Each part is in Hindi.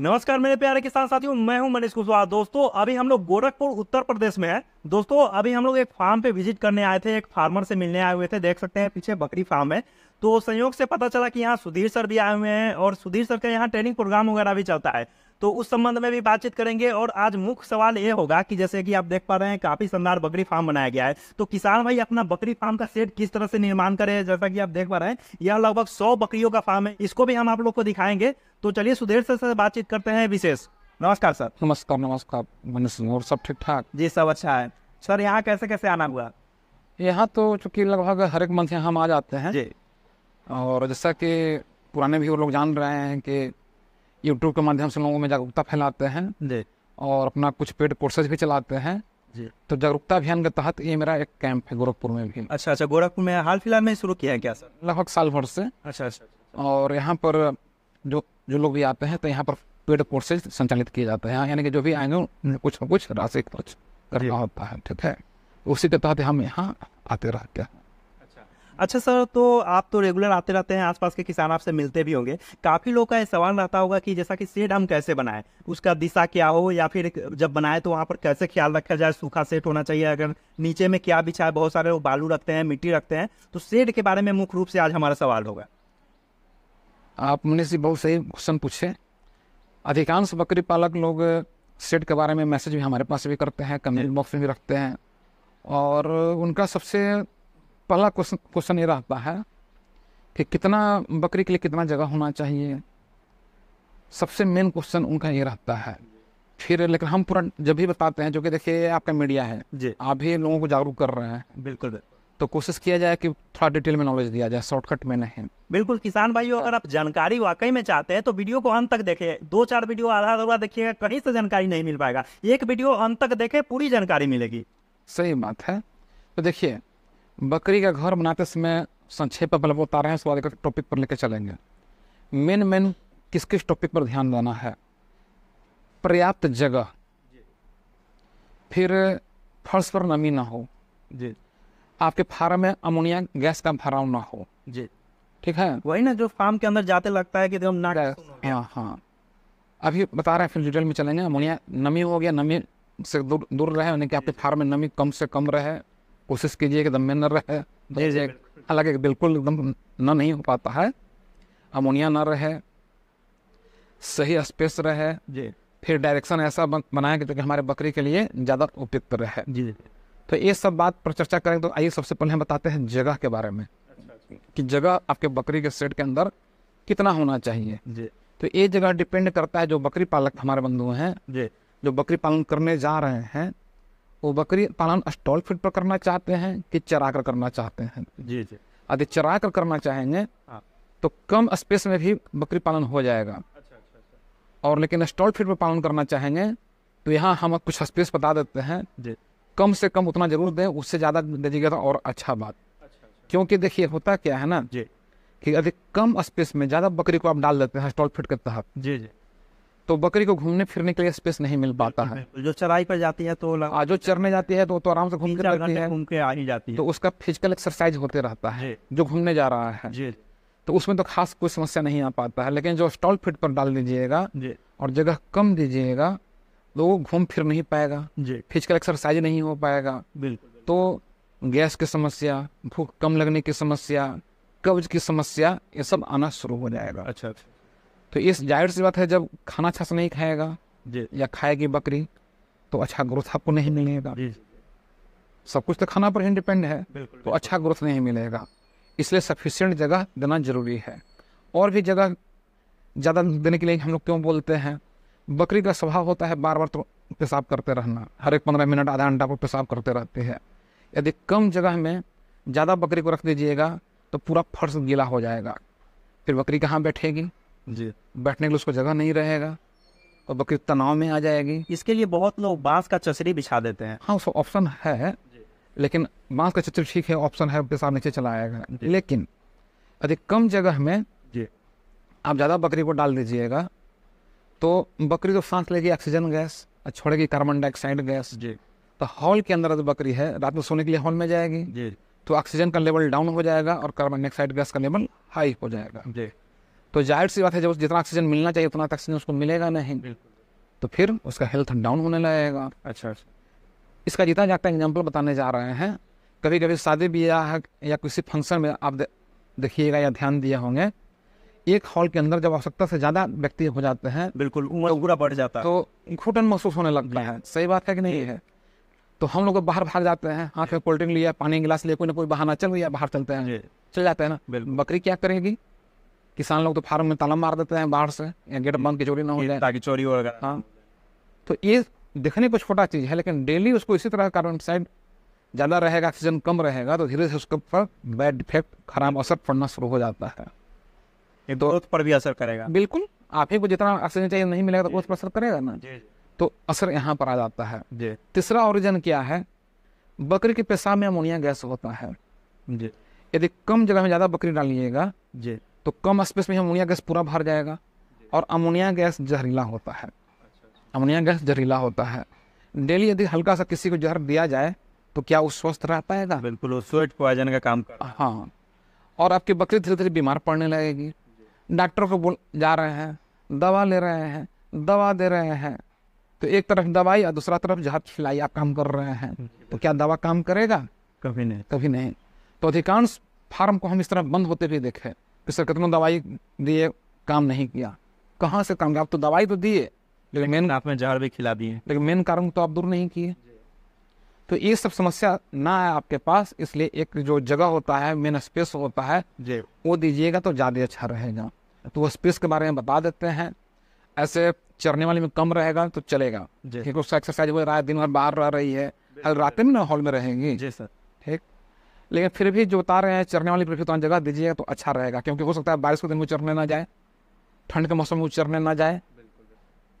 नमस्कार मेरे प्यारे किसान साथियों मैं हूं मनीष कुशवाहा दोस्तों अभी हम लोग गोरखपुर उत्तर प्रदेश में है दोस्तों अभी हम लोग एक फार्म पे विजिट करने आए थे एक फार्मर से मिलने आए हुए थे देख सकते हैं पीछे बकरी फार्म है तो संयोग से पता चला कि यहाँ सुधीर सर भी आए हुए हैं और सुधीर सर का यहाँ ट्रेनिंग प्रोग्राम वगैरह भी चलता है तो उस संबंध में भी बातचीत करेंगे और आज मुख्य सवाल ये होगा कि जैसे कि आप देख पा रहे हैं काफ़ी शानदार बकरी फार्म बनाया गया है तो किसान भाई अपना बकरी फार्म का सेट किस तरह से निर्माण करे जैसा की आप देख पा रहे हैं यह लगभग सौ बकरियों का फार्म है इसको भी हम आप लोग को दिखाएंगे तो चलिए सुधेर सर से बातचीत करते हैं विशेष नमस्कार सर नमस्कार नमस्कार मनुष्य और सब ठीक ठाक जी सब अच्छा है सर यहाँ कैसे कैसे आना हुआ यहाँ तो चूँकि लगभग हर एक मंथ यहाँ हम आ जाते हैं जी और जैसा कि पुराने भी वो लोग जान रहे हैं कि यूट्यूब के माध्यम से लोगों में जागरूकता फैलाते हैं और अपना कुछ पेड कोर्सेज भी चलाते हैं तो जागरूकता अभियान के तहत ये मेरा एक कैंप है गोरखपुर में भी अच्छा अच्छा गोरखपुर में हाल फिलहाल में शुरू किया है क्या सर लगभग साल भर से अच्छा अच्छा, अच्छा। और यहाँ पर जो जो लोग भी आते हैं तो यहाँ पर पेड कोर्सेज संचालित किए जाते हैं यानी कि जो भी आएंगे कुछ न कुछ राशि खर्च करना होता है ठीक है उसी के तहत हम यहाँ आते रहते हैं अच्छा सर तो आप तो रेगुलर आते रहते हैं आसपास के किसान आपसे मिलते भी होंगे काफ़ी लोग का ये सवाल रहता होगा कि जैसा कि सेड हम कैसे बनाएं उसका दिशा क्या हो या फिर जब बनाए तो वहाँ पर कैसे ख्याल रखा जाए सूखा सेट होना चाहिए अगर नीचे में क्या बिछाए बहुत सारे लोग बालू रखते हैं मिट्टी रखते हैं तो सेड के बारे में मुख्य रूप से आज हमारा सवाल होगा आपने से बहुत सही क्वेश्चन पूछे अधिकांश बकरी पालक लोग सेट के बारे में मैसेज भी हमारे पास भी करते हैं कमेंट बॉक्स में भी रखते हैं और उनका सबसे पहला क्वेश्चन क्वेश्चन ये रहता है कि कितना बकरी के लिए कितना जगह होना चाहिए सबसे मेन क्वेश्चन उनका ये रहता है फिर लेकिन हम पूरा जब भी बताते हैं जो कि देखिए आपका मीडिया है जी आप भी लोगों को जागरूक कर रहे हैं बिल्कुल तो कोशिश किया जाए कि थोड़ा डिटेल में नॉलेज दिया जाए शॉर्टकट में नहीं बिल्कुल किसान भाइयों अगर आप जानकारी वाकई में चाहते हैं तो वीडियो को अंत तक देखें दो चार वीडियो आधा अधूरा देखिएगा कहीं से जानकारी नहीं मिल पाएगा एक वीडियो अंत तक देखें पूरी जानकारी मिलेगी सही बात है तो देखिए बकरी का घर बनाते समय संक्षेप पर बता रहे हैं उसके बाद एक टॉपिक पर लेकर चलेंगे मेन मेन किस किस टॉपिक पर ध्यान देना है पर्याप्त जगह फिर फर्श पर नमी ना हो जी आपके फार्म में अमोनिया गैस का भराव ना हो जी ठीक है वही ना जो फार्म के अंदर जाते लगता है कि हम ना हाँ हाँ अभी बता रहे हैं फिर डिटेल में चलेंगे अमोनिया नमी हो गया नमी से दूर दूर रहे यानी कि आपके फार्म में नमी कम से कम रहे कोशिश कीजिए एकदम में न रहे दीजिए हालांकि बिल्कुल एकदम न नहीं हो पाता है अमोनिया ना रहे सही स्पेस रहे जी फिर डायरेक्शन ऐसा बनाया कि जो कि हमारे बकरी के लिए ज़्यादा उपयुक्त रहे जी तो ये सब बात पर चर्चा करें तो आइए सबसे पहले हम बताते हैं जगह के बारे में अच्छा, अच्छा। कि जगह आपके बकरी के सेट के अंदर कितना होना चाहिए जी तो ये जगह डिपेंड करता है जो बकरी पालक हमारे बंधु हैं जी जो बकरी पालन करने जा रहे हैं वो बकरी पालन स्टॉल फीड पर करना चाहते हैं कि चरा कर करना चाहते हैं जी जी यदि चरा कर करना चाहेंगे हाँ। तो कम स्पेस में भी बकरी पालन हो जाएगा अच्छा, अच्छा, अच्छा। और लेकिन स्टॉल फीड पर पालन करना चाहेंगे तो यहाँ हम कुछ स्पेस बता देते हैं कम से कम उतना जरूर दें उससे ज़्यादा दीजिएगा तो और अच्छा बात क्योंकि देखिए होता क्या है ना कि यदि कम स्पेस में ज़्यादा बकरी को आप डाल देते हैं स्टॉल फीड के तहत जी जी तो बकरी को घूमने फिरने के लिए स्पेस नहीं मिल पाता है जो चराई पर जाती है तो आ, जो चरने जाती है तो तो आराम से घूम के जाती है घूम के आ ही जाती तो है तो उसका फिजिकल एक्सरसाइज होते रहता है जो घूमने जा रहा है जी तो उसमें तो खास कोई समस्या नहीं आ पाता है लेकिन जो स्टॉल फिट पर डाल दीजिएगा और जगह कम दीजिएगा तो वो घूम फिर नहीं पाएगा जी फिजिकल एक्सरसाइज नहीं हो पाएगा बिल्कुल तो गैस की समस्या भूख कम लगने की समस्या कब्ज की समस्या ये सब आना शुरू हो जाएगा अच्छा अच्छा तो इस जाहिर सी बात है जब खाना अच्छा से नहीं खाएगा या खाएगी बकरी तो अच्छा ग्रोथ आपको नहीं मिलेगा सब कुछ तो खाना पर ही डिपेंड है तो अच्छा ग्रोथ नहीं मिलेगा इसलिए सफिशियंट जगह देना जरूरी है और भी जगह ज़्यादा देने के लिए हम लोग क्यों बोलते हैं बकरी का स्वभाव होता है बार बार तो पेशाब करते रहना हर एक पंद्रह मिनट आधा घंटा पर पेशाब करते रहते हैं यदि कम जगह में ज़्यादा बकरी को रख दीजिएगा तो पूरा फर्श गीला हो जाएगा फिर बकरी कहाँ बैठेगी जी बैठने के लिए उसको जगह नहीं रहेगा और बकरी तनाव में आ जाएगी इसके लिए बहुत लोग बांस का चचरी बिछा देते हैं हाँ उसका ऑप्शन है लेकिन बांस का चचरी ठीक है ऑप्शन है पेशाब नीचे चला आएगा लेकिन यदि कम जगह में जी आप ज़्यादा बकरी को डाल दीजिएगा तो बकरी तो सांस लेगी ऑक्सीजन गैस और छोड़ेगी कार्बन डाइऑक्साइड गैस जी तो हॉल के अंदर जो बकरी है रात में सोने के लिए हॉल में जाएगी जी तो ऑक्सीजन का लेवल डाउन हो जाएगा और कार्बन डाइऑक्साइड गैस का लेवल हाई हो जाएगा जी तो जाहिर सी बात है जब जितना ऑक्सीजन मिलना चाहिए उतना ऑक्सीजन उसको मिलेगा नहीं तो फिर उसका हेल्थ डाउन होने लगेगा अच्छा अच्छा इसका जितना जाता एग्जाम्पल बताने जा रहे हैं कभी कभी शादी ब्याह या किसी फंक्शन में आप देखिएगा या ध्यान दिए होंगे एक हॉल के अंदर जब आवश्यकता से ज्यादा व्यक्ति हो जाते हैं बिल्कुल उम्र बढ़ जाता है तो घुटन महसूस होने लगता है सही बात है कि नहीं है तो हम लोग बाहर भाग जाते हैं हाथ में कोल्ड ड्रिंक लिया पानी गिलास लिया कोई ना कोई बहाना चल गया बाहर चलते हैं चल जाते हैं ना बकरी क्या करेगी किसान लोग तो फार्म में ताला मार देते हैं बाहर से या गेट बंद की चोरी ना हो जाए ताकि चोरी हो हाँ तो ये देखने को छोटा चीज़ है लेकिन डेली उसको इसी तरह कार्बन डाइऑक्साइड ज़्यादा रहेगा ऑक्सीजन कम रहेगा तो धीरे से उसके ऊपर बैड इफेक्ट खराब असर पड़ना शुरू हो जाता है ये तो ग्रोथ पर भी असर करेगा बिल्कुल आप ही को जितना ऑक्सीजन चाहिए नहीं मिलेगा तो ग्रोथ पर असर करेगा ना तो असर यहाँ पर आ जाता है तीसरा ओरिजन क्या है बकरी के पेशाब में अमोनिया गैस होता है यदि कम जगह में ज़्यादा बकरी डालिएगा जी तो कम स्पेस में अमोनिया गैस पूरा भर जाएगा और अमोनिया गैस जहरीला होता है अमोनिया गैस जहरीला होता है डेली यदि हल्का सा किसी को जहर दिया जाए तो क्या वो स्वस्थ रह पाएगा बिल्कुल वो स्वेट पॉइजन का काम कर हाँ और आपकी बकरी धीरे धीरे बीमार पड़ने लगेगी डॉक्टर को बोल जा रहे हैं दवा ले रहे हैं दवा दे रहे हैं तो एक तरफ दवाई और दूसरा तरफ जहर खिलाई आप काम कर रहे हैं तो क्या दवा काम करेगा कभी नहीं कभी नहीं तो अधिकांश फार्म को हम इस तरह बंद होते हुए देखें कि सर कितनों दवाई दिए काम नहीं किया कहाँ से काम आप तो दवाई तो दिए लेकिन मेन आप में जहर भी खिला दिए लेकिन मेन कारण तो आप दूर नहीं किए तो ये सब समस्या ना है आपके पास इसलिए एक जो जगह होता है मेन स्पेस होता है जी वो दीजिएगा तो ज़्यादा अच्छा रहेगा तो वो स्पेस के बारे में बता देते हैं ऐसे चरने वाले में कम रहेगा तो चलेगा क्योंकि उसका एक्सरसाइज हो रहा है दिन भर बाहर रह रही है रात में ना हॉल में रहेंगी जी सर लेकिन फिर भी जो बता रहे हैं चरने वाली प्रफितान तो जगह दीजिएगा तो अच्छा रहेगा क्योंकि हो सकता है बारिश के दिन में चरने ना जाए ठंड के मौसम में चरने ना जाए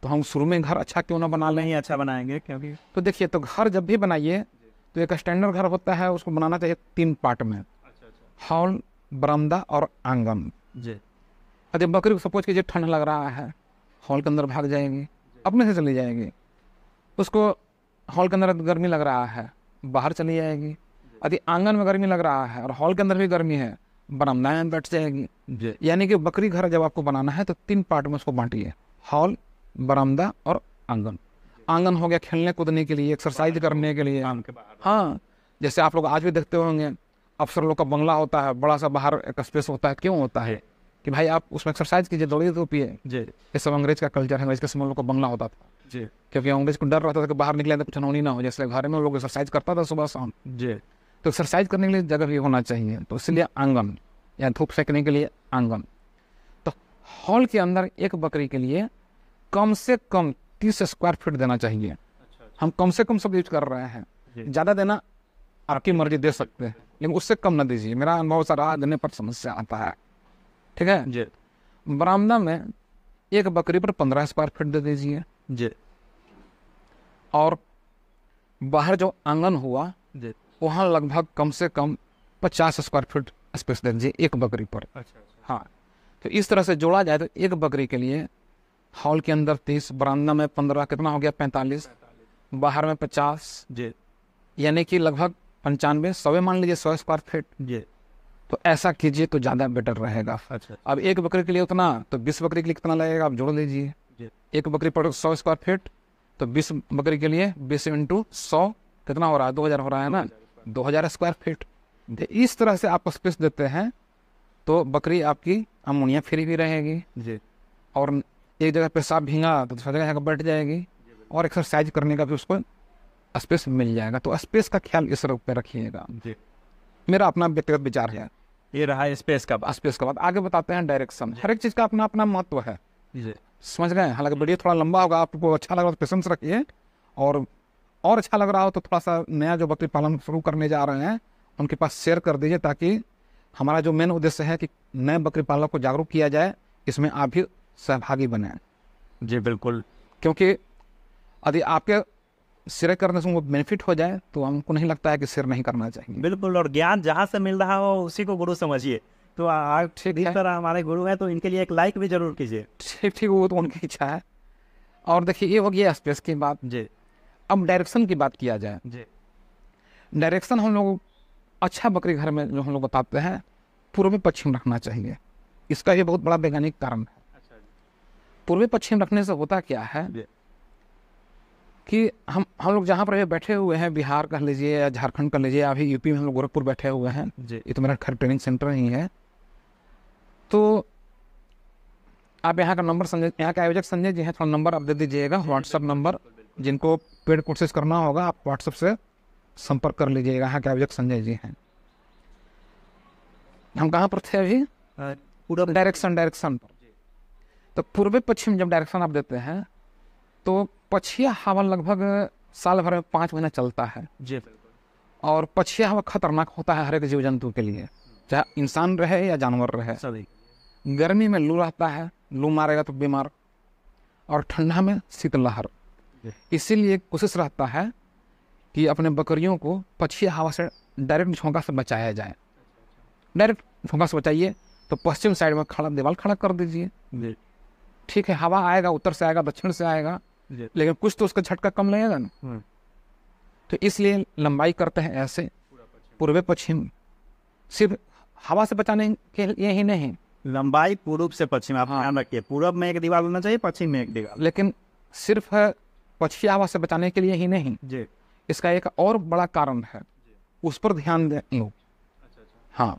तो हम शुरू में घर अच्छा क्यों ना बना लें ही अच्छा बनाएंगे क्योंकि तो देखिए तो घर जब भी बनाइए तो एक स्टैंडर्ड घर होता है उसको बनाना चाहिए तीन पार्ट में हॉल बरामदा और आंगन जी अरे बकरी को सपोज कीजिए ठंड लग रहा है हॉल के अंदर भाग जाएंगे अपने से चली जाएगी उसको हॉल के अंदर गर्मी लग रहा है बाहर चली जाएगी अति आंगन में गर्मी लग रहा है और हॉल के अंदर भी गर्मी है बनाना है बैठ जाएगी यानी कि बकरी घर जब आपको बनाना है तो तीन पार्ट में उसको बांटिए हॉल बरामदा और आंगन आंगन हो गया खेलने कूदने के लिए एक्सरसाइज करने के लिए हाँ जैसे आप लोग आज भी देखते होंगे अफसर लोग का बंगला होता है बड़ा सा बाहर एक स्पेस होता है क्यों होता है कि भाई आप उसमें एक्सरसाइज कीजिए दौड़िए तो पिए जी ये सब अंग्रेज का कल्चर है अंग्रेज के समय लोग का बंगला होता था जी क्योंकि अंग्रेज को डर रहता था कि बाहर निकले तो कुछ अनहोनी ना हो जैसे घर में लोग एक्सरसाइज करता था सुबह शाम जी तो एक्सरसाइज करने के लिए जगह भी होना चाहिए तो इसलिए आंगन या धूप सेकने के लिए आंगन तो हॉल के अंदर एक बकरी के लिए कम से कम तीस स्क्वायर फीट देना चाहिए अच्छा, अच्छा। हम कम से कम सब यूज कर रहे हैं ज़्यादा देना आपकी मर्जी दे सकते हैं लेकिन उससे कम ना दीजिए मेरा अनुभव सारा देने पर समस्या आता है ठीक है जी बरामदा में एक बकरी पर पंद्रह स्क्वायर फीट दे दीजिए जी और बाहर जो आंगन हुआ जी वहाँ लगभग कम से कम पचास स्क्वायर फीट स्पेस दे दीजिए एक बकरी पर अच्छा, अच्छा। हाँ तो इस तरह से जोड़ा जाए तो एक बकरी के लिए हॉल के अंदर तीस बरामदा में पंद्रह कितना हो गया पैंतालीस बाहर में पचास जी यानी कि लगभग पंचानवे सौ मान लीजिए सौ स्क्वायर फीट जी तो ऐसा कीजिए तो ज़्यादा बेटर रहेगा अच्छा, अच्छा अब एक बकरी के लिए उतना तो बीस बकरी के लिए कितना लगेगा आप जोड़ लीजिए एक बकरी पर सौ स्क्वायर फीट तो बीस बकरी के लिए बीस इंटू सौ कितना हो रहा है दो हज़ार हो रहा है ना दो हज़ार स्क्वायर फीट इस तरह से आपको स्पेस देते हैं तो बकरी आपकी अमोनिया फ्री भी रहेगी जी और एक जगह पे साफ भींगा तो दूसरा जगह यहाँ बैठ जाएगी और एक्सरसाइज करने का भी उसको स्पेस मिल जाएगा तो स्पेस का ख्याल इस रूप में रखिएगा जी मेरा अपना व्यक्तिगत विचार है ये रहा स्पेस का बात स्पेस का बात आगे बताते हैं डायरेक्शन हर एक चीज़ का अपना अपना महत्व है समझ गए हालांकि वीडियो थोड़ा लंबा होगा आपको अच्छा लग रहा है पेशेंस रखिए और और अच्छा लग रहा हो तो थोड़ा सा नया जो बकरी पालन शुरू करने जा रहे हैं उनके पास शेयर कर दीजिए ताकि हमारा जो मेन उद्देश्य है कि नए बकरी पालक को जागरूक किया जाए इसमें आप भी सहभागी बने जी बिल्कुल क्योंकि यदि आपके शेयर करने से वो बेनिफिट हो जाए तो हमको नहीं लगता है कि शेयर नहीं करना चाहिए बिल्कुल और ज्ञान जहाँ से मिल रहा हो उसी को गुरु समझिए तो आप ठीक इस तरह हमारे गुरु हैं तो इनके लिए एक लाइक भी जरूर कीजिए ठीक ठीक वो तो उनकी इच्छा है और देखिए ये हो गया स्पेस की बात जी अब डायरेक्शन की बात किया जाए डायरेक्शन हम लोग अच्छा बकरी घर में जो हम लोग बताते हैं पूर्व पश्चिम रखना चाहिए इसका ये बहुत बड़ा वैज्ञानिक कारण है अच्छा पूर्वी पश्चिम रखने से होता क्या है कि हम हम लोग जहाँ पर ये बैठे हुए हैं बिहार कह लीजिए या झारखंड कर लीजिए अभी यूपी में हम लोग गोरखपुर बैठे हुए हैं ये तो मेरा घर ट्रेनिंग सेंटर ही है तो आप यहाँ का नंबर संजय यहाँ के आयोजक संजय जी हैं थोड़ा नंबर आप दे दीजिएगा व्हाट्सअप नंबर जिनको पेड कोर्सेज करना होगा आप व्हाट्सएप से संपर्क कर लीजिएगा यहाँ के आयोजक संजय जी हैं हम कहाँ पर थे अभी पूरा डायरेक्शन डायरेक्शन पर तो पूर्व पश्चिम जब डायरेक्शन आप देते हैं तो पछिया हवा लगभग साल भर में पाँच महीना चलता है जी और पछिया हवा खतरनाक होता है हर एक जीव जंतु के लिए चाहे इंसान रहे या जानवर रहे सभी गर्मी में लू रहता है लू मारेगा तो बीमार और ठंडा में शीतलहर इसीलिए कोशिश रहता है कि अपने बकरियों को पछिया हवा से डायरेक्ट झोंका से बचाया जाए डायरेक्ट झोंका से बचाइए तो पश्चिम साइड में खड़ा दीवार खड़ा कर दीजिए ठीक है हवा आएगा उत्तर से आएगा दक्षिण से आएगा लेकिन कुछ तो उसका झटका कम लगेगा ना हम्म। तो इसलिए लंबाई करते हैं ऐसे पूर्व पश्चिम सिर्फ हवा से बचाने के लिए ही नहीं लंबाई पूर्व से पश्चिम आप हाँ। ध्यान रखिए पूर्व में एक दीवार होना चाहिए पश्चिम में एक दीवार लेकिन सिर्फ वो हवा आवाज़ से बचाने के लिए ही नहीं जी इसका एक और बड़ा कारण है उस पर ध्यान दें अच्छा, अच्छा। हाँ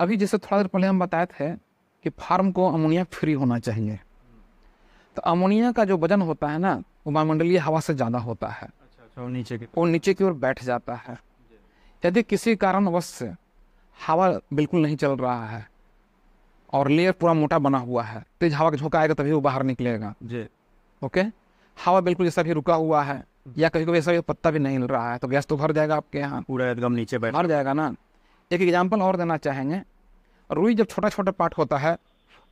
अभी जैसे थोड़ा देर पहले हम बताए थे कि फार्म को अमोनिया फ्री होना चाहिए तो अमोनिया का जो वजन होता है ना वो वायुमंडलीय हवा से ज़्यादा होता है अच्छा, अच्छा नीचे की वो नीचे की ओर बैठ जाता है यदि किसी कारणवश से हवा बिल्कुल नहीं चल रहा है और लेयर पूरा मोटा बना हुआ है तेज हवा का झोंका आएगा तभी वो बाहर निकलेगा जी ओके हवा बिल्कुल जैसा भी रुका हुआ है या कभी कभी ऐसा पत्ता भी नहीं हिल रहा है तो गैस तो भर जाएगा आपके यहाँ पूरा एकदम नीचे बैठ भर जाएगा ना एक एग्जाम्पल और देना चाहेंगे रुई जब छोटा छोटा पार्ट होता है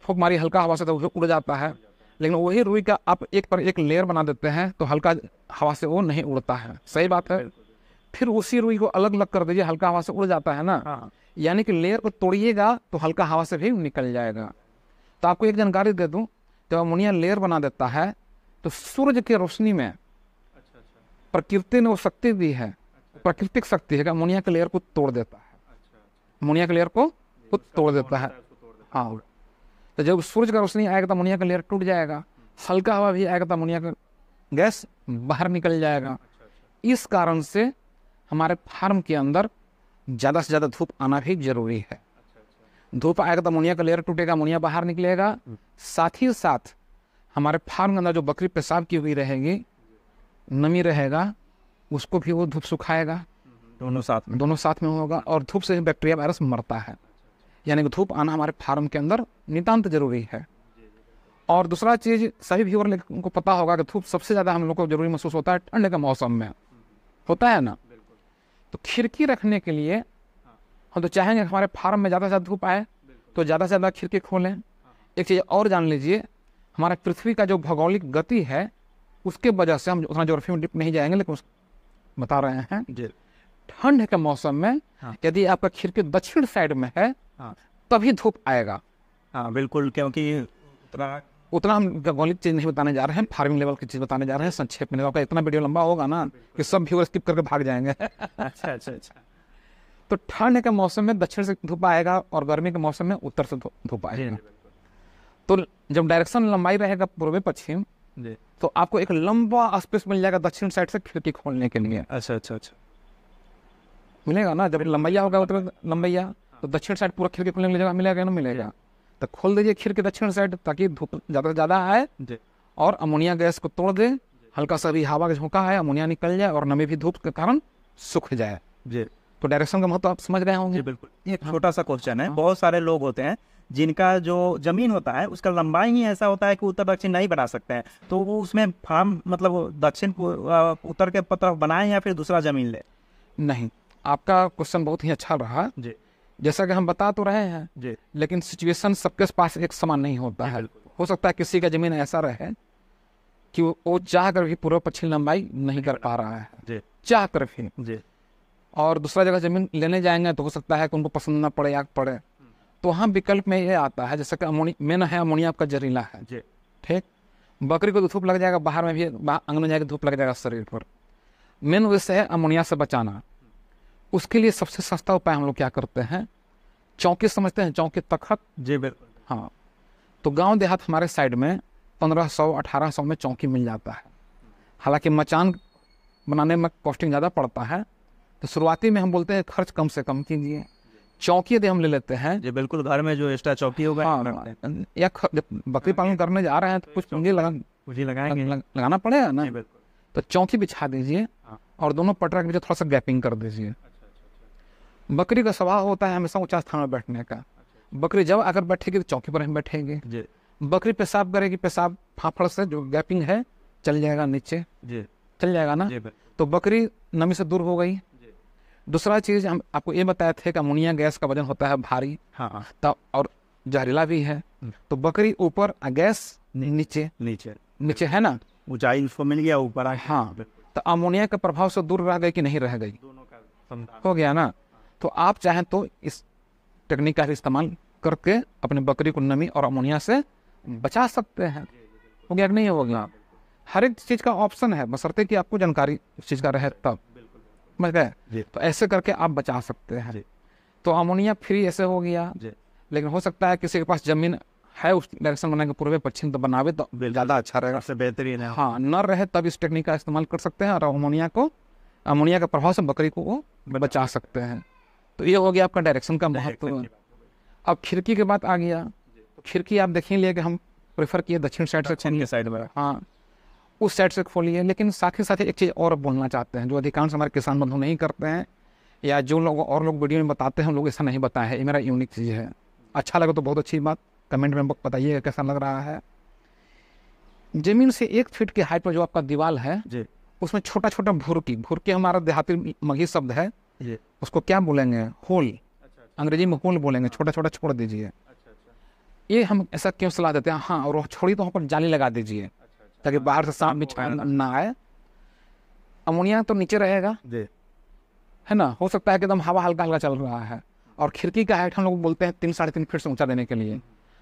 फूक मारी हल्का हवा से तो वो उड़ जाता है लेकिन वही रुई का आप एक पर एक लेयर बना देते हैं तो हल्का हवा से वो नहीं उड़ता है सही बात है फिर उसी रुई को अलग अलग कर दीजिए हल्का हवा से उड़ जाता है ना हाँ। यानी कि लेयर को तोड़िएगा तो हल्का हवा से भी निकल जाएगा तो आपको एक जानकारी दे दूँ जब अमोनिया लेयर बना देता है तो सूरज की रोशनी में प्रकृति ने वो शक्ति दी है प्राकृतिक शक्ति है अमोनिया के लेयर को तोड़ देता है अमोनिया के लेयर को को तोड़ देता है हाँ तो जब सूरज का रोशनी आएगा तो अमोनिया का लेयर टूट जाएगा हल्का हवा भी आएगा तो अमोनिया का गैस बाहर निकल जाएगा इस कारण से हमारे फार्म के अंदर ज़्यादा से ज़्यादा धूप आना भी जरूरी है धूप आएगा तो अमोनिया का लेयर टूटेगा अमोनिया बाहर निकलेगा साथ ही साथ हमारे फार्म के अंदर जो बकरी पेशाब की हुई रहेगी नमी रहेगा उसको भी वो धूप सुखाएगा दोनों साथ में दोनों साथ में होगा और धूप से बैक्टीरिया वायरस मरता है यानी कि धूप आना हमारे फार्म के अंदर नितान्त जरूरी है और दूसरा चीज़ सभी व्यूअर को पता होगा कि धूप सबसे ज़्यादा हम लोग को जरूरी महसूस होता है ठंड के मौसम में होता है ना तो खिड़की रखने के लिए हम तो चाहेंगे हमारे फार्म में ज़्यादा से ज़्यादा धूप आए तो ज़्यादा से ज़्यादा खिड़की खोलें एक चीज़ और जान लीजिए हमारा पृथ्वी का जो भौगोलिक गति है उसके वजह से हम उतना जोरफी में डिप नहीं जाएंगे लेकिन बता रहे हैं जी ठंड के मौसम में हाँ। यदि आपका खिड़की दक्षिण साइड में है हाँ। तभी धूप आएगा हाँ बिल्कुल क्योंकि उतना उतना हम भौगोलिक चीज़ नहीं बताने जा रहे हैं फार्मिंग लेवल की चीज़ बताने जा रहे हैं संक्षेप में आपका इतना वीडियो लंबा होगा ना कि सब व्यूअर स्किप करके भाग जाएंगे अच्छा अच्छा अच्छा तो ठंड के मौसम में दक्षिण से धूप आएगा और गर्मी के मौसम में उत्तर से धूप आएगा तो जब डायरेक्शन लंबाई रहेगा पूर्व पश्चिम तो आपको एक लंबा स्पेस मिल जाएगा दक्षिण साइड से खिड़की खोलने के लिए अच्छा अच्छा अच्छा मिलेगा ना जब लंबैया होगा मतलब लंबैया तो दक्षिण साइड पूरा खिड़की खोलने के लिए मिलेगा ना मिलेगा तो खोल दीजिए खिड़की दक्षिण साइड ताकि धूप ज़्यादा से ज़्यादा आए और अमोनिया गैस को तोड़ दे हल्का सा भी हवा का झोंका है अमोनिया निकल जाए और नमी भी धूप के कारण सूख जाए जी तो डायरेक्शन का महत्व आप समझ रहे होंगे बिल्कुल ये छोटा सा क्वेश्चन है हाँ। बहुत सारे लोग होते हैं जिनका जो ज़मीन होता है उसका लंबाई ही ऐसा होता है कि उत्तर दक्षिण नहीं बना सकते हैं तो वो उसमें फार्म मतलब दक्षिण उत्तर के तरफ बनाए या फिर दूसरा ज़मीन ले नहीं आपका क्वेश्चन बहुत ही अच्छा रहा जी जैसा कि हम बता तो रहे हैं जी लेकिन सिचुएशन सबके पास एक समान नहीं होता है हो सकता है किसी का ज़मीन ऐसा रहे कि वो चाह कर भी पूर्व पश्चिम लंबाई नहीं कर पा रहा है चाह कर भी और दूसरा जगह ज़मीन लेने जाएंगे तो हो सकता है कि उनको पसंद ना पड़े या पड़े तो वहाँ विकल्प में ये आता है जैसे कि अमोनी मेन है अमोनिया आपका जहरीला है जी ठीक बकरी को तो धूप लग जाएगा बाहर में भी अंग में जाकर धूप लग जाएगा शरीर पर मेन उद्देश्य है अमोनिया से बचाना उसके लिए सबसे सस्ता उपाय हम लोग क्या करते हैं चौकी समझते हैं चौकी तखत जी बिल्कुल हाँ तो गांव देहात हमारे साइड में पंद्रह सौ अठारह सौ में चौकी मिल जाता है हालांकि मचान बनाने में कॉस्टिंग ज़्यादा पड़ता है तो शुरुआती में हम बोलते हैं खर्च कम से कम कीजिए चौकी यदि हम ले लेते हैं जी बिल्कुल घर में जो एक्स्ट्रा चौकी होगा हाँ, या जब बकरी हाँ, पालन करने जा रहे हैं तो कुछ पूंजी लगा पूंजी लगाएंगे लगाना पड़ेगा ना तो चौकी बिछा दीजिए हाँ। और दोनों पटरा के बीच थोड़ा सा गैपिंग कर दीजिए अच्छा, अच्छा, अच्छा। बकरी का स्वभाव होता है हमेशा ऊंचा स्थान पर बैठने का बकरी जब अगर बैठेगी तो चौकी पर हम बैठेंगे बकरी पेशाब करेगी पेशाब फाफड़ से जो गैपिंग है चल जाएगा नीचे चल जाएगा ना तो बकरी नमी से दूर हो गई दूसरा चीज़ हम आपको ये बताए थे कि अमोनिया गैस का वजन होता है भारी हाँ तो और जहरीला भी है हम्म। तो बकरी ऊपर गैस नीचे नीचे नीचे है ना ऊंचाई इसको मिल गया ऊपर हाँ तो अमोनिया के प्रभाव से दूर रह गई कि नहीं रह गई हो गया ना तो आप चाहें तो इस टेक्निक का इस्तेमाल करके अपने बकरी को नमी और अमोनिया से बचा सकते हैं हो गया नहीं हो गया हर एक चीज़ का ऑप्शन है बसरते कि आपको जानकारी इस चीज़ का रहे तब समझ गए तो ऐसे करके आप बचा सकते हैं तो अमोनिया फ्री ऐसे हो गया लेकिन हो सकता है किसी के पास जमीन है उस डायरेक्शन बनाने के पूर्व पश्चिम तो बनावे तो ज़्यादा अच्छा रहेगा बेहतरीन है हाँ न रहे तब इस टेक्निक का इस्तेमाल कर सकते हैं और अमोनिया को अमोनिया के प्रभाव से बकरी को वो बचा सकते हैं तो ये हो गया आपका डायरेक्शन का महत्व अब खिड़की के बाद आ गया खिड़की आप देखें कि हम प्रेफर किए दक्षिण साइड से छन के साइड में हाँ उस साइड से खोलिए लेकिन साथ ही साथ ही एक चीज़ और बोलना चाहते हैं जो अधिकांश हमारे किसान बंधु नहीं करते हैं या जो लोग और लोग वीडियो में बताते हैं हम लोग ऐसा नहीं बताए हैं ये मेरा यूनिक चीज़ है अच्छा लगे तो बहुत अच्छी बात कमेंट में बताइएगा कैसा लग रहा है ज़मीन से एक फीट की हाइट पर जो आपका दीवार है उसमें छोटा छोटा भुरकी भुरकी हमारा देहाती मघी शब्द है उसको क्या बोलेंगे होल अच्छा, अच्छा। अंग्रेजी में होल बोलेंगे छोटा छोटा छोड़ दीजिए अच्छा, ये हम ऐसा क्यों सलाह देते हैं हाँ और छोड़ी तो वहाँ पर जाली लगा दीजिए ताकि बाहर से सांप भी ना आए अमोनिया तो नीचे रहेगा है ना हो सकता है कि एकदम हवा हल्का हल्का चल रहा है और खिड़की का हाइट हम लोग बोलते हैं तीन साढ़े तीन फीट से ऊंचा देने के लिए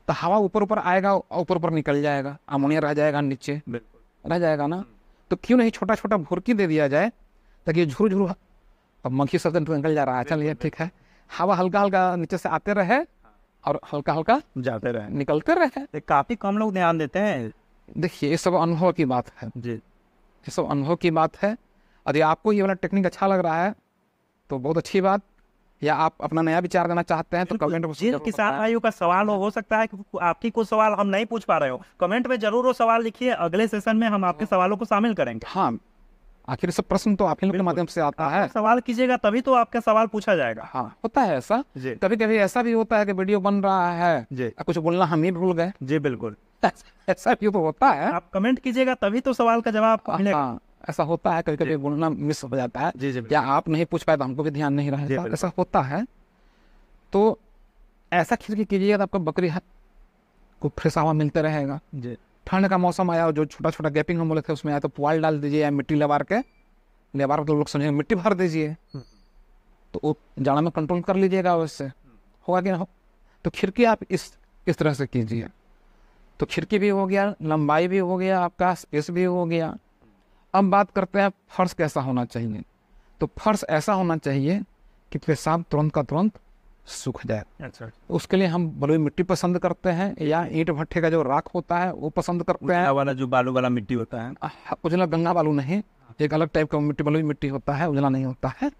तो हवा ऊपर ऊपर आएगा ऊपर ऊपर निकल जाएगा अमोनिया रह जाएगा नीचे रह जाएगा ना तो क्यों नहीं छोटा छोटा भुरकी दे दिया जाए ताकि झुर झुर अब मक्खी सब दिन तो निकल जा रहा है चलिए ठीक है हवा हल्का हल्का नीचे से आते रहे हाँ। और हल्का हल्का जाते रहे निकलते रहे काफी कम लोग ध्यान देते हैं देखिए ये सब अनुभव की बात है जी ये सब अनुभव की बात है यदि आपको ये वाला टेक्निक अच्छा लग रहा है तो बहुत अच्छी बात या आप अपना नया विचार देना चाहते हैं तो कमेंट में जिन किसान आयु का सवाल हो सकता है आपकी कुछ सवाल हम नहीं पूछ पा रहे हो कमेंट में जरूर वो सवाल लिखिए अगले सेशन में हम आपके सवालों को शामिल करेंगे हाँ आखिर सब प्रश्न तो आपके के माध्यम से आता है सवाल कीजिएगा तभी तो आपका सवाल पूछा जाएगा हाँ होता है ऐसा जी कभी कभी ऐसा भी होता है कि वीडियो बन रहा है कुछ बोलना हम ही भूल गए जी बिल्कुल ऐसा भी तो होता है आप कमेंट कीजिएगा तभी तो सवाल का जवाब हाँ, हाँ, ऐसा होता है कभी कभी बोलना मिस हो जाता है जी जी या आप नहीं पूछ पाए तो हमको भी ध्यान नहीं रहता ऐसा होता है तो ऐसा खिड़की कीजिएगा तो आपका बकरी हाथ को फ्रेश हवा मिलते रहेगा जी ठंड का मौसम आया और जो छोटा छोटा गैपिंग हम बोले थे उसमें आया तो पुआल डाल दीजिए या मिट्टी लबार के लेवार के तो लोग समझेंगे मिट्टी भर दीजिए हम्म। तो वो जाड़ा में कंट्रोल कर लीजिएगा उससे होगा कि ना हो तो खिड़की आप इस इस तरह से कीजिए तो खिड़की भी हो गया लंबाई भी हो गया आपका स्पेस भी हो गया अब बात करते हैं फर्श कैसा होना चाहिए तो फर्श ऐसा होना चाहिए कि पेशाब तुरंत का तुरंत सूख जाए अच्छा उसके लिए हम बलुई मिट्टी पसंद करते हैं या ईंट भट्टे का जो राख होता है वो पसंद करते हैं वाला जो बालू वाला मिट्टी होता है उजला गंगा बालू नहीं एक अलग टाइप का मिट्टी बलुई मिट्टी होता है उजला नहीं होता है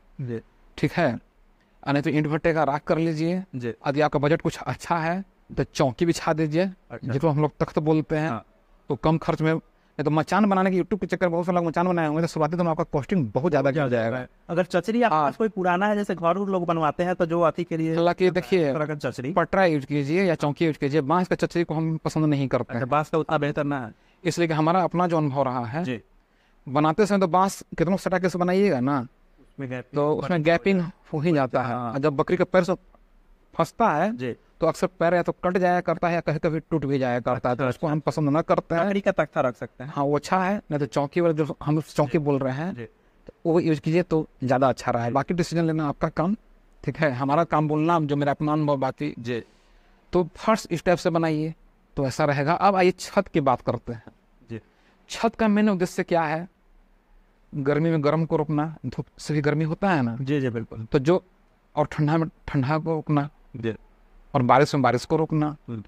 ठीक है नहीं तो ईंट भट्टे का राख कर लीजिए यदि आपका बजट कुछ अच्छा है तो चौकी बिछा दीजिए अच्छा। जिसको हम लोग तख्त बोलते हैं हाँ। तो कम खर्च में नहीं तो मचान बनाने के यूट्यूब के चक्कर बहुत सारे लोग मचान बनाए होंगे तो शुरुआती तो आपका कॉस्टिंग बहुत ज्यादा हो जाएगा अगर चचरी आपके हाँ। कोई पुराना है जैसे घर लोग बनवाते हैं तो जो अति के लिए हालांकि देखिए चचरी पटरा यूज कीजिए या चौकी यूज कीजिए बांस का चचरी को हम पसंद नहीं करते अच्छा, हैं बांस का उतना बेहतर ना है इसलिए कि हमारा अपना जो अनुभव रहा है बनाते समय तो बांस कितनों सटा के बनाइएगा ना तो उसमें गैपिंग हो ही जाता है हाँ। जब बकरी का पैर से फंसता है जी तो अक्सर पैर या तो कट जाया करता है या कभी कभी टूट भी जाया करता है तो अच्छा। उसको हम पसंद ना करते हैं का तख्ता रख सकते हैं हाँ वो अच्छा है नहीं तो चौकी वाले जो हम चौकी बोल रहे हैं तो वो यूज कीजिए तो ज़्यादा अच्छा रहा है बाकी डिसीजन लेना आपका काम ठीक है हमारा काम बोलना जो मेरा अपना अनुभव बाकी जी तो फर्स्ट स्टेप से बनाइए तो ऐसा रहेगा अब आइए छत की बात करते हैं जी छत का मेन उद्देश्य क्या है गर्मी में गर्म को रोकना धूप से भी गर्मी होता है ना जी जी बिल्कुल तो जो और ठंडा में ठंडा को रोकना और बारिश में बारिश को रोकना हम्म।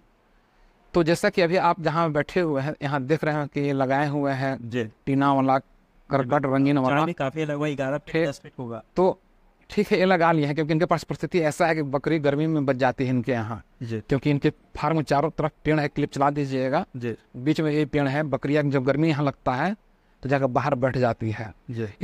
तो जैसा कि अभी आप जहाँ बैठे हुए हैं यहाँ देख रहे हैं कि ये लगाए हुए हैं टीना वाला करकट हाँ, रंगीन वाला काफी होगा तो ठीक है ये लगा लिए हैं क्योंकि इनके पास परिस्थिति ऐसा है कि बकरी गर्मी में बच जाती है इनके यहाँ क्योंकि इनके फार्म चारों तरफ पेड़ है क्लिप चला दीजिएगा बीच में ये पेड़ है बकरिया जब गर्मी यहाँ लगता है तो जाकर बाहर बैठ जाती है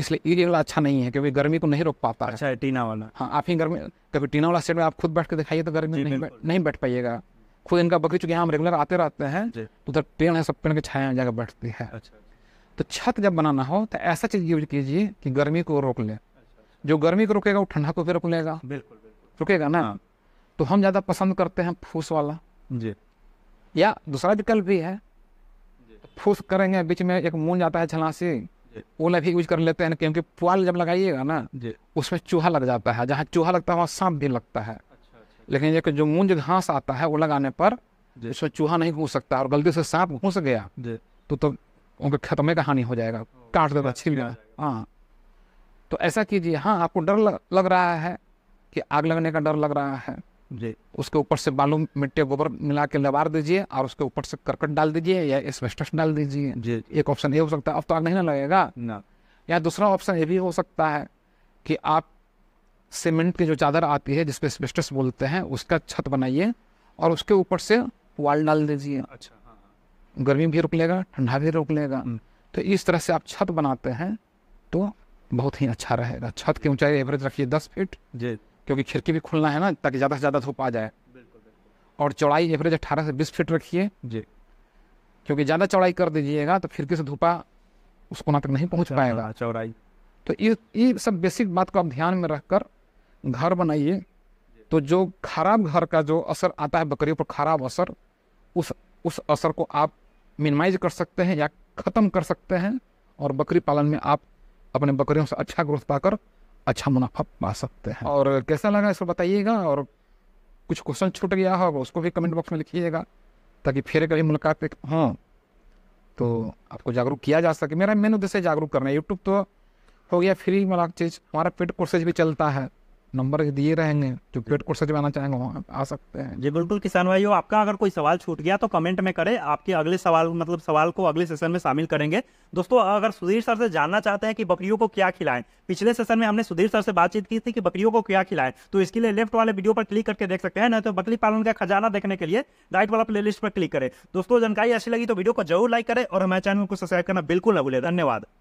इसलिए ये वाला अच्छा नहीं है क्योंकि गर्मी को नहीं रोक पाता अच्छा है टीना वाला हाँ आप ही गर्मी कभी टीना वाला सेट में आप खुद बैठ के दिखाइए तो गर्मी नहीं बैठ नहीं बैठ पाइएगा खुद इनका बकरी चूंकि हम रेगुलर आते रहते हैं तो उधर पेड़ है सब पेड़ के छाया जाकर बैठती है अच्छा, अच्छा। तो छत जब बनाना हो तो ऐसा चीज़ यूज कीजिए कि गर्मी को रोक ले अच्छा। जो गर्मी को रोकेगा वो ठंडा को भी रोक लेगा बिल्कुल रुकेगा ना हाँ। तो हम ज़्यादा पसंद करते हैं फूस वाला जी या दूसरा विकल्प भी है फूस करेंगे बीच में एक मून जाता है छलासी वो लाइफ यूज कर लेते हैं क्योंकि पुआल जब लगाइएगा ना उसमें चूहा लग जाता है जहाँ चूहा लगता है वहाँ सांप भी लगता है अच्छा, अच्छा। लेकिन एक जो मूंज घास आता है वो लगाने पर उसमें चूहा नहीं घूस सकता और गलती से सांप घूस गया तो तो उनके खत्मे का हानि हो जाएगा काट देता छिल हाँ तो ऐसा कीजिए हाँ आपको डर लग रहा है कि आग लगने का डर लग रहा है जी उसके ऊपर से बालू मिट्टी गोबर मिला के लबार दीजिए और उसके ऊपर से करकट डाल दीजिए या एस्बेस्टस डाल दीजिए जी एक ऑप्शन ये हो सकता है अब तो आग नहीं ना लगेगा ना या दूसरा ऑप्शन ये भी हो सकता है कि आप सीमेंट की जो चादर आती है जिसपे स्पेस्टस बोलते हैं उसका छत बनाइए और उसके ऊपर से वाल डाल दीजिए अच्छा हाँ।, हाँ। गर्मी भी रोक लेगा ठंडा भी रोक लेगा हम्म। तो इस तरह से आप छत बनाते हैं तो बहुत ही अच्छा रहेगा छत की ऊंचाई एवरेज रखिए दस फीट जी क्योंकि खिड़की भी खुलना है ना ताकि ज़्यादा से ज़्यादा धूप आ जाए और चौड़ाई एवरेज अट्ठारह से बीस फीट रखिए जी क्योंकि ज़्यादा चौड़ाई कर दीजिएगा तो खिड़की से धूपा उस कोना तक नहीं पहुँच अच्छा, पाएगा हाँ, चौड़ाई तो ये ये सब बेसिक बात को आप ध्यान में रखकर घर बनाइए तो जो खराब घर का जो असर आता है बकरियों पर खराब असर उस उस असर को आप मिनिमाइज कर सकते हैं या ख़त्म कर सकते हैं और बकरी पालन में आप अपने बकरियों से अच्छा ग्रोथ पाकर अच्छा मुनाफा पा सकते हैं और कैसा लगा इसको बताइएगा और कुछ क्वेश्चन छूट गया हो उसको भी कमेंट बॉक्स में लिखिएगा ताकि फिर कभी मुलाकात हाँ तो आपको जागरूक किया जा सके मेरा मेन उद्देश्य जागरूक करना है यूट्यूब तो हो गया फ्री मुलाक मतलब चीज़ हमारा पेड कोर्सेज भी चलता है नंबर दिए रहेंगे जो पेड कोर्स आना चाहेंगे वहाँ आ सकते हैं जी बिल्कुल किसान भाइयों आपका अगर कोई सवाल छूट गया तो कमेंट में करें आपके अगले सवाल मतलब सवाल को अगले सेशन में शामिल करेंगे दोस्तों अगर सुधीर सर से जानना चाहते हैं कि बकरियों को क्या खिलाएं पिछले सेशन में हमने सुधीर सर से बातचीत की थी कि बकरियों को क्या खिलाएं तो इसके लिए लेफ्ट वाले वीडियो पर क्लिक करके देख सकते हैं ना तो बकरी पालन का खजाना देखने के लिए राइट वाला प्ले पर क्लिक करें दोस्तों जानकारी अच्छी लगी तो वीडियो को जरूर लाइक करें और हमारे चैनल को सब्सक्राइब करना बिल्कुल न भूलें धन्यवाद